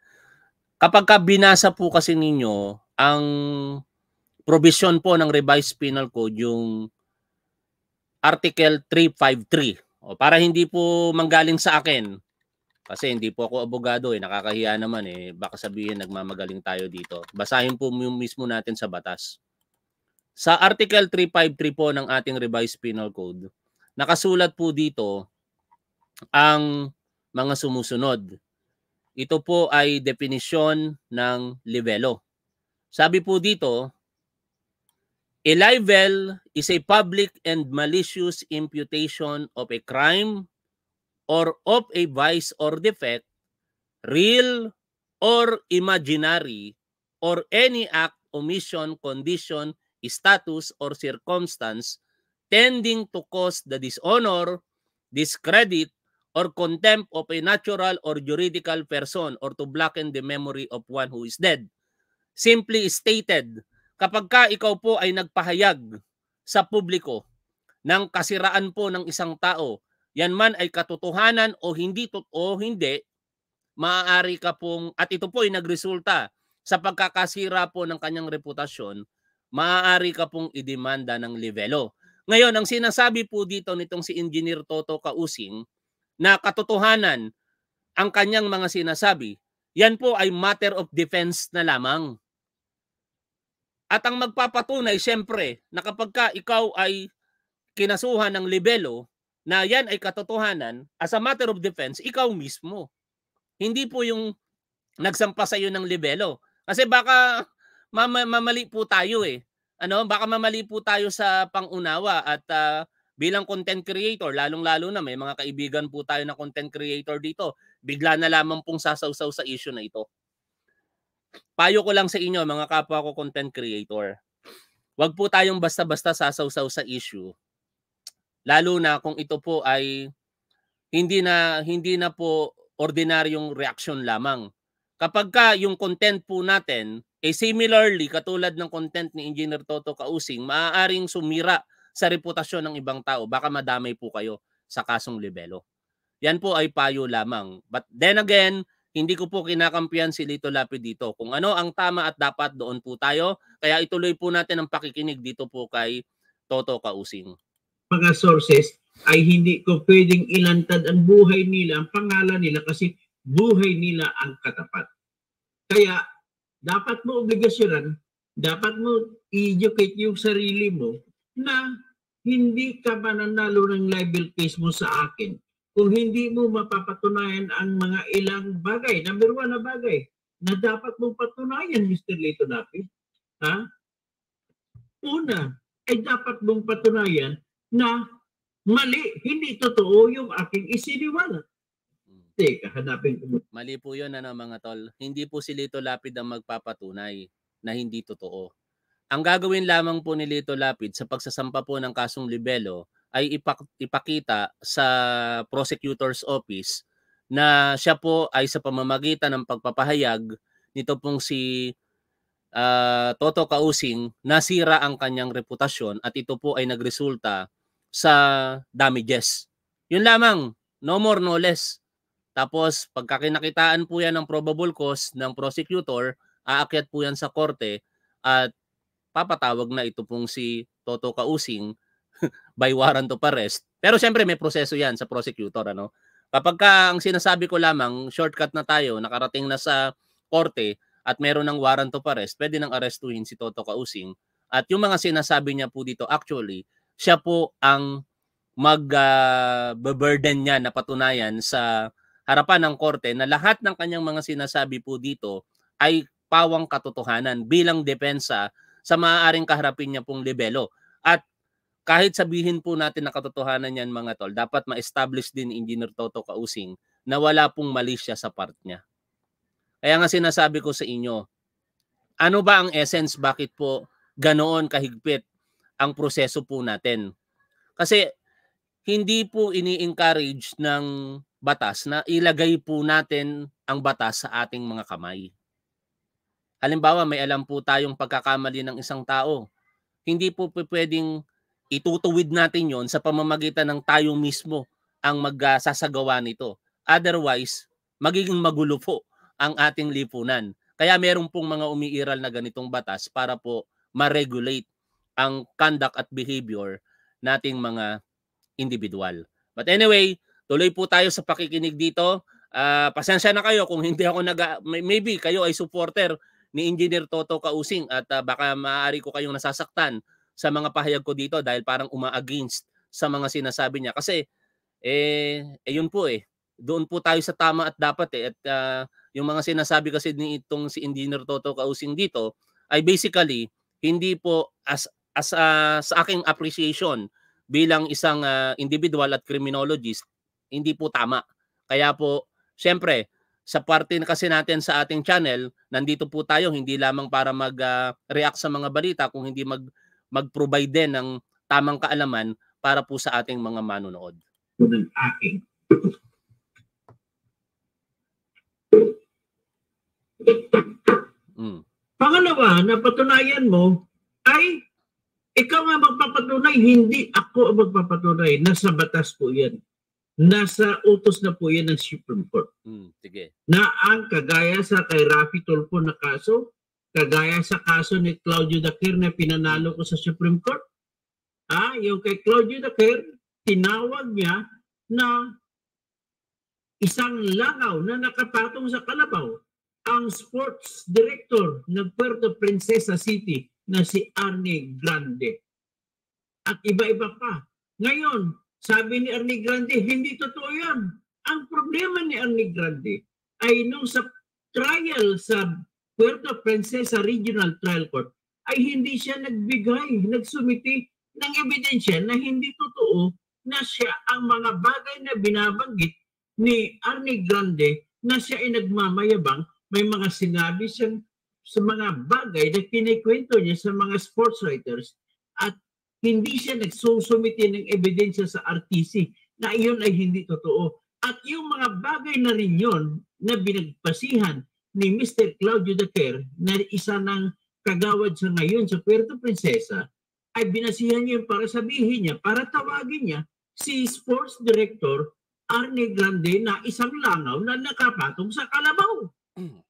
Kapag ka binasa po kasi ninyo ang provision po ng revised penal code yung Article 353. O, para hindi po manggaling sa akin, kasi hindi po ako abogado eh, nakakahiya naman eh, baka sabihin nagmamagaling tayo dito. Basahin po yung mismo natin sa batas. Sa Article 353 po ng ating revised penal code, nakasulat po dito ang mga sumusunod. Ito po ay definisyon ng libelo. Sabi po dito, a libel is a public and malicious imputation of a crime or of a vice or defect, real or imaginary, or any act, omission, condition, status, or circumstance tending to cause the dishonor, discredit, or contempt of a natural or juridical person or to blacken the memory of one who is dead. Simply stated, kapag ka ikaw po ay nagpahayag sa publiko ng kasiraan po ng isang tao, yan man ay katotohanan o hindi o hindi, maaari ka pong, at ito po ay nagresulta sa pagkakasira po ng kanyang reputasyon, maaari ka pong idemanda ng libelo. Ngayon, ang sinasabi po dito nitong si Engineer Toto Kausing na katotohanan ang kanyang mga sinasabi, yan po ay matter of defense na lamang. At ang magpapatunay, siyempre, na kapag ka ikaw ay kinasuhan ng libelo, na yan ay katotohanan, as a matter of defense, ikaw mismo. Hindi po yung nagsampa sa iyo ng libelo. Kasi baka mama, mamali po tayo eh. Ano, baka mamali po tayo sa pangunawa at uh, bilang content creator, lalong-lalo na may mga kaibigan po tayo na content creator dito, bigla na lamang pong sasawsaw sa issue na ito payo ko lang sa inyo mga kapwa ko content creator. Huwag po tayong basta-basta sasawsaw sa issue. Lalo na kung ito po ay hindi na hindi na po ordinaryong reaction lamang. Kapag ka yung content po natin eh similarly katulad ng content ni Engineer Toto Kausing, maaaring sumira sa reputasyon ng ibang tao. Baka madamay po kayo sa kasong libelo. Yan po ay payo lamang. But then again, hindi ko po kinakampiyan si Lito Lapid dito. Kung ano ang tama at dapat, doon po tayo. Kaya ituloy po natin ang pakikinig dito po kay Toto Kausing. Mga sources ay hindi ko pwedeng ilantad ang buhay nila, ang pangalan nila kasi buhay nila ang katapat. Kaya dapat mo obligasyonan, dapat mo i-educate yung sarili mo na hindi ka mananalo ng libel case mo sa akin kung hindi mo mapapatunayan ang mga ilang bagay. Number one na bagay na dapat mong patunayan, Mr. Lito Napi. Ha? Una, ay dapat mong patunayan na mali, hindi totoo yung aking isiniwala. Teka, hanapin ko. Mali po yun, ano, mga tol. Hindi po si Lito Lapid ang magpapatunay na hindi totoo. Ang gagawin lamang po ni Lito Lapid sa pagsasampa po ng kasong libelo ay ipak- ipakita sa prosecutor's office na siya po ay sa pamamagitan ng pagpapahayag nito pong si uh, Toto Kausing nasira ang kanyang reputasyon at ito po ay nagresulta sa damages. Yun lamang, no more no less. Tapos pagkakinakitaan po yan ng probable cause ng prosecutor, aakyat po yan sa korte at papatawag na ito pong si Toto Kausing by warrant of arrest. Pero siyempre may proseso 'yan sa prosecutor ano. Kapag ka, ang sinasabi ko lamang shortcut na tayo, nakarating na sa korte at meron ng warrant of arrest, pwede nang arestuhin si Toto Kausing. At yung mga sinasabi niya po dito actually, siya po ang mag-burden ah, uh, niya na patunayan sa harapan ng korte na lahat ng kanyang mga sinasabi po dito ay pawang katotohanan bilang depensa sa maaaring kaharapin niya pong libelo. At kahit sabihin po natin na katotohanan yan mga tol, dapat ma-establish din Engineer Toto Kausing na wala pong mali siya sa part niya. Kaya nga sinasabi ko sa inyo, ano ba ang essence bakit po ganoon kahigpit ang proseso po natin? Kasi hindi po ini-encourage ng batas na ilagay po natin ang batas sa ating mga kamay. Halimbawa, may alam po tayong pagkakamali ng isang tao. Hindi po pwedeng itutuwid natin yon sa pamamagitan ng tayo mismo ang magsasagawa nito. Otherwise, magiging magulo po ang ating lipunan. Kaya meron pong mga umiiral na ganitong batas para po ma-regulate ang conduct at behavior nating mga individual. But anyway, tuloy po tayo sa pakikinig dito. Uh, pasensya na kayo kung hindi ako nag maybe kayo ay supporter ni Engineer Toto Kausing at uh, baka maaari ko kayong nasasaktan sa mga pahayag ko dito dahil parang uma-against sa mga sinasabi niya. Kasi, eh, eh yun po eh. Doon po tayo sa tama at dapat eh. At uh, yung mga sinasabi kasi ni itong si Engineer Toto Kausing dito ay basically hindi po as, as uh, sa aking appreciation bilang isang uh, individual at criminologist, hindi po tama. Kaya po, syempre, sa parte na kasi natin sa ating channel, nandito po tayo hindi lamang para mag-react uh, sa mga balita, kung hindi mag mag-provide din ng tamang kaalaman para po sa ating mga manonood. Ng aking. Mm. Pangalawa, napatunayan mo ay ikaw nga magpapatunay, hindi ako magpapatunay. Nasa batas po yan. Nasa utos na po yan ng Supreme Court. Mm, sige. Na ang kagaya sa kay Rafi Tulfo na kaso, Kagaya sa kaso ni Claudio Daquir na pinanalo ko sa Supreme Court. Ah, yung kay Claudio Daquir, tinawag niya na isang langaw na nakapatong sa kalabaw ang sports director ng Puerto Princesa City na si Arnie Grande. At iba-iba pa. Ngayon, sabi ni Arnie Grande, hindi totoo yan. Ang problema ni Arnie Grande ay nung sa trial sa Puerto Princesa Regional Trial Court ay hindi siya nagbigay, nagsumiti ng ebidensya na hindi totoo na siya ang mga bagay na binabanggit ni Arnie Grande na siya ay nagmamayabang may mga sinabi siyang sa mga bagay na kinikwento niya sa mga sports writers at hindi siya nagsusumiti ng ebidensya sa RTC na iyon ay hindi totoo. At yung mga bagay na rin yon na binagpasihan ni Mr. Claudio Daquer na isa ng kagawad sa ngayon sa Puerto Princesa ay binasihan niya para sabihin niya, para tawagin niya si sports director Arne Grande na isang langaw na nakapatong sa kalabaw. Mm.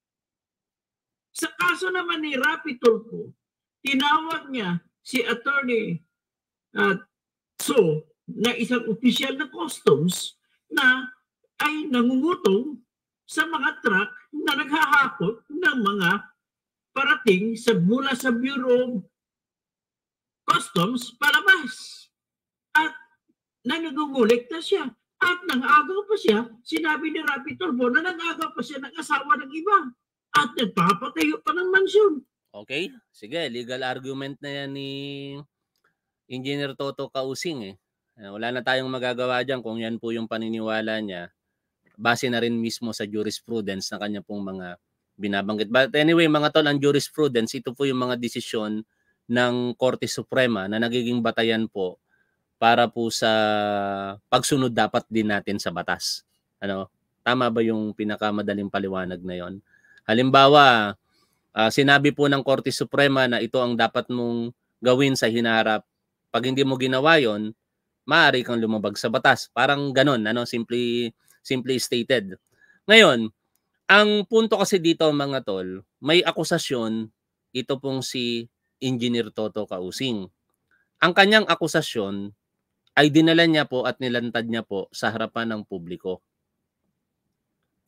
Sa kaso naman ni Rapi Tulfo, tinawag niya si attorney uh, ah, So na isang official na customs na ay nangungutong sa mga truck na naghahakot ng mga parating sa mula sa Bureau of Customs palabas. At nanugugulik na siya. At nangagaw pa siya, sinabi ni Rapi Turbo na nangagaw pa siya ng asawa ng iba. At nagpapatayo pa ng mansyon. Okay, sige, legal argument na yan ni Engineer Toto Kausing eh. Wala na tayong magagawa dyan kung yan po yung paniniwala niya base na rin mismo sa jurisprudence na kanya pong mga binabanggit. But anyway, mga tol, ang jurisprudence, ito po yung mga desisyon ng Korte Suprema na nagiging batayan po para po sa pagsunod dapat din natin sa batas. Ano? Tama ba yung pinakamadaling paliwanag na yon? Halimbawa, uh, sinabi po ng Korte Suprema na ito ang dapat mong gawin sa hinaharap. Pag hindi mo ginawa yon, maaari kang lumabag sa batas. Parang ganon, ano, simply simply stated. Ngayon, ang punto kasi dito mga tol, may akusasyon ito pong si Engineer Toto Kausing. Ang kanyang akusasyon ay dinala niya po at nilantad niya po sa harapan ng publiko.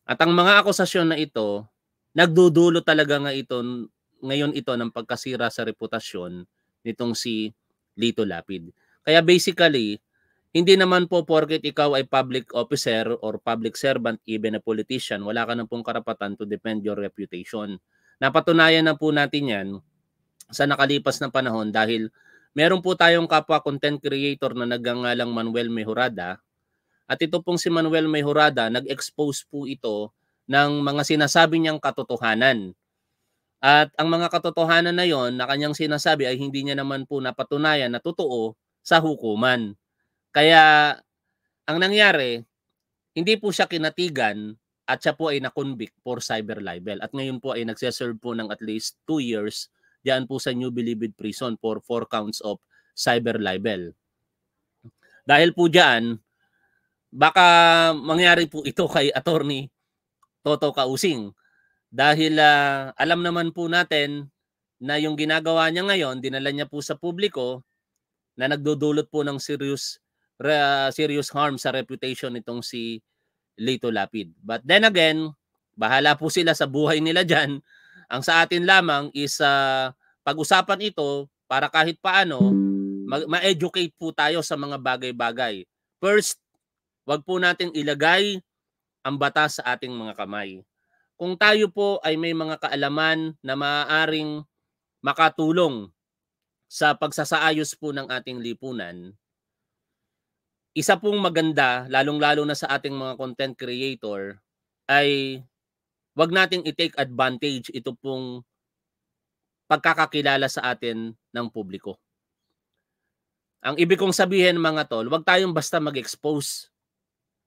At ang mga akusasyon na ito, nagdudulo talaga nga ito, ngayon ito ng pagkasira sa reputasyon nitong si Lito Lapid. Kaya basically, hindi naman po porket ikaw ay public officer or public servant, even a politician, wala ka na pong karapatan to defend your reputation. Napatunayan na po natin yan sa nakalipas na panahon dahil meron po tayong kapwa content creator na nagangalang Manuel Mejorada at ito pong si Manuel Mejorada nag-expose po ito ng mga sinasabi niyang katotohanan. At ang mga katotohanan na yon na kanyang sinasabi ay hindi niya naman po napatunayan na totoo sa hukuman. Kaya ang nangyari, hindi po siya kinatigan at siya po ay na-convict for cyber libel. At ngayon po ay nagseserve po ng at least 2 years diyan po sa New Bilibid Prison for 4 counts of cyber libel. Dahil po diyan, baka mangyari po ito kay attorney Toto Kausing. Dahil uh, alam naman po natin na yung ginagawa niya ngayon, dinala niya po sa publiko na nagdudulot po ng serious re- serious harm sa reputation nitong si Lito Lapid. But then again, bahala po sila sa buhay nila dyan. Ang sa atin lamang is uh, pag-usapan ito para kahit paano mag- ma-educate po tayo sa mga bagay-bagay. First, wag po natin ilagay ang batas sa ating mga kamay. Kung tayo po ay may mga kaalaman na maaaring makatulong sa pagsasaayos po ng ating lipunan, isa pong maganda, lalong-lalo na sa ating mga content creator, ay wag nating i-take advantage ito pong pagkakakilala sa atin ng publiko. Ang ibig kong sabihin mga tol, wag tayong basta mag-expose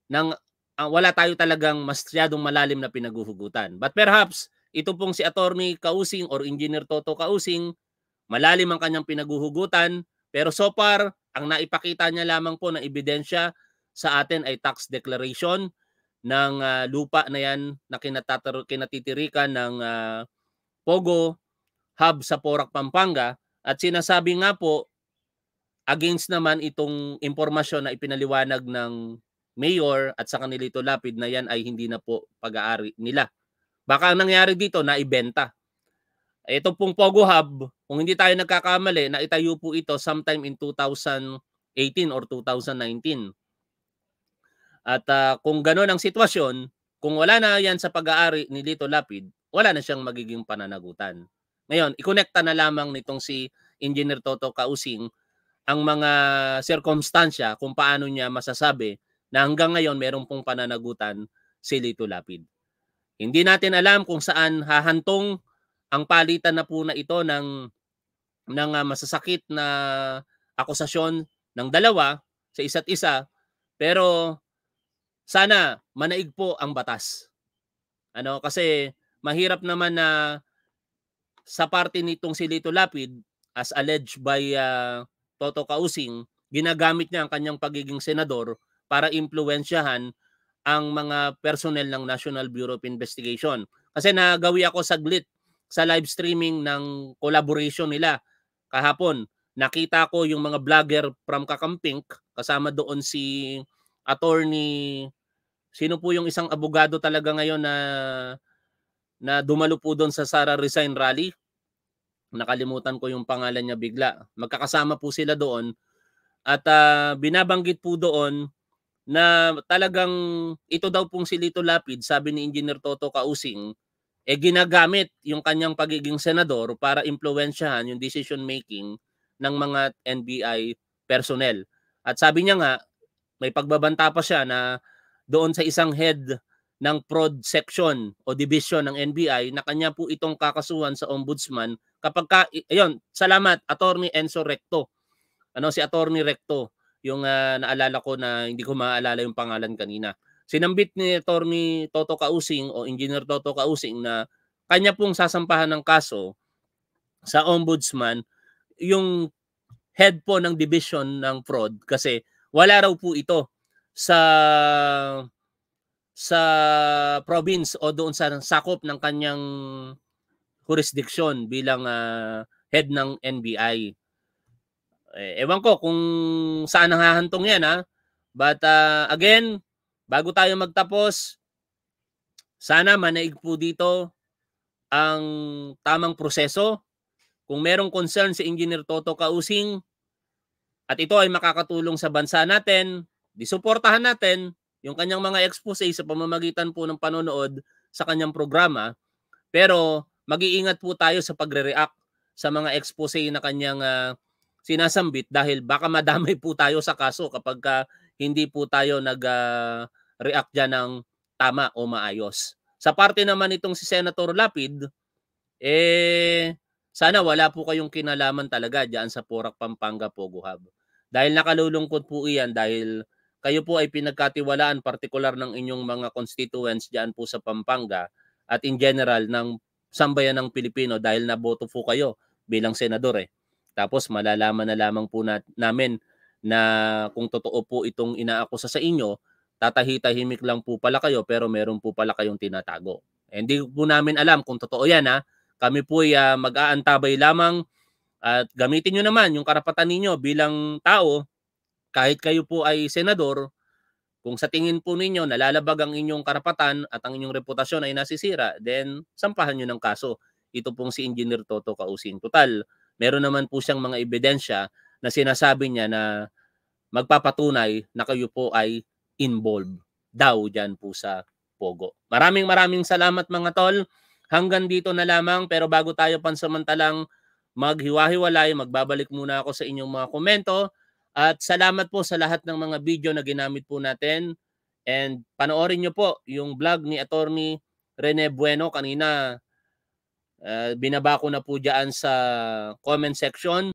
ng uh, wala tayo talagang masyadong malalim na pinaguhugutan. But perhaps ito pong si Attorney Kausing or Engineer Toto Kausing, malalim ang kanyang pinaguhugutan pero so far ang naipakita niya lamang po na ebidensya sa atin ay tax declaration ng uh, lupa na yan na kinatitirikan ng uh, Pogo Hub sa Porac, Pampanga. At sinasabi nga po, against naman itong impormasyon na ipinaliwanag ng mayor at sa kanilito lapid na yan ay hindi na po pag-aari nila. Baka ang nangyari dito na ibenta. Ito pong Pogo Hub, kung hindi tayo nagkakamali, naitayo po ito sometime in 2018 or 2019. At uh, kung gano'n ang sitwasyon, kung wala na yan sa pag-aari ni Lito Lapid, wala na siyang magiging pananagutan. Ngayon, ikonekta na lamang nitong si Engineer Toto Kausing ang mga sirkomstansya kung paano niya masasabi na hanggang ngayon meron pong pananagutan si Lito Lapid. Hindi natin alam kung saan hahantong ang palitan na po na ito ng ng uh, masasakit na akusasyon ng dalawa sa isa't isa pero sana manaig po ang batas. Ano kasi mahirap naman na sa parte nitong si Lito Lapid as alleged by uh, Toto Kausing ginagamit niya ang kanyang pagiging senador para impluwensyahan ang mga personnel ng National Bureau of Investigation. Kasi nagawi ako saglit sa live streaming ng collaboration nila kahapon nakita ko yung mga vlogger from Kakampink kasama doon si attorney sino po yung isang abogado talaga ngayon na na dumalo po doon sa Sara Resign Rally. Nakalimutan ko yung pangalan niya bigla. Magkakasama po sila doon at uh, binabanggit po doon na talagang ito daw pong si Lito Lapid, sabi ni Engineer Toto Kausing, eh ginagamit yung kanyang pagiging senador para impluwensyahan yung decision making ng mga NBI personnel. At sabi niya nga, may pagbabanta pa siya na doon sa isang head ng prod section o division ng NBI na kanya po itong kakasuhan sa ombudsman kapag ka, ayun, salamat attorney Enzo Recto. Ano si attorney Recto yung uh, naalala ko na hindi ko maaalala yung pangalan kanina. Sinambit ni Attorney Toto Kausing o Engineer Toto Kausing na kanya pong sasampahan ng kaso sa ombudsman yung head po ng division ng fraud kasi wala raw po ito sa sa province o doon sa sakop ng kanyang jurisdiction bilang uh, head ng NBI. Eh, ewan ko kung saan ang yan ha. Ah. But uh, again, Bago tayo magtapos, sana manaig po dito ang tamang proseso. Kung merong concern si Engineer Toto Kausing at ito ay makakatulong sa bansa natin, disuportahan natin yung kanyang mga expose sa pamamagitan po ng panonood sa kanyang programa. Pero mag-iingat po tayo sa pagre-react sa mga expose na kanyang uh, sinasambit dahil baka madamay po tayo sa kaso kapag uh, hindi po tayo nag-react ah, uh, ng tama o maayos. Sa parte naman itong si Senator Lapid, eh, sana wala po kayong kinalaman talaga diyan sa Porak Pampanga Pogo Hub. Dahil nakalulungkot po iyan dahil kayo po ay pinagkatiwalaan partikular ng inyong mga constituents diyan po sa Pampanga at in general ng sambayan ng Pilipino dahil naboto po kayo bilang senador eh. Tapos malalaman na lamang po nat- namin na kung totoo po itong inaakusa sa inyo, tatahitahimik lang po pala kayo pero meron po pala kayong tinatago. Eh, hindi po namin alam kung totoo yan ha. Kami po ay uh, mag-aantabay lamang at gamitin nyo naman yung karapatan ninyo bilang tao kahit kayo po ay senador kung sa tingin po ninyo nalalabag ang inyong karapatan at ang inyong reputasyon ay nasisira, then sampahan nyo ng kaso. Ito pong si Engineer Toto Kausin. Total, meron naman po siyang mga ebidensya na sinasabi niya na magpapatunay na kayo po ay involved daw dyan po sa Pogo. Maraming maraming salamat mga tol. Hanggang dito na lamang pero bago tayo pansamantalang maghiwa-hiwalay, magbabalik muna ako sa inyong mga komento at salamat po sa lahat ng mga video na ginamit po natin and panoorin niyo po yung vlog ni Attorney Rene Bueno kanina uh, binaba ko na po dyan sa comment section.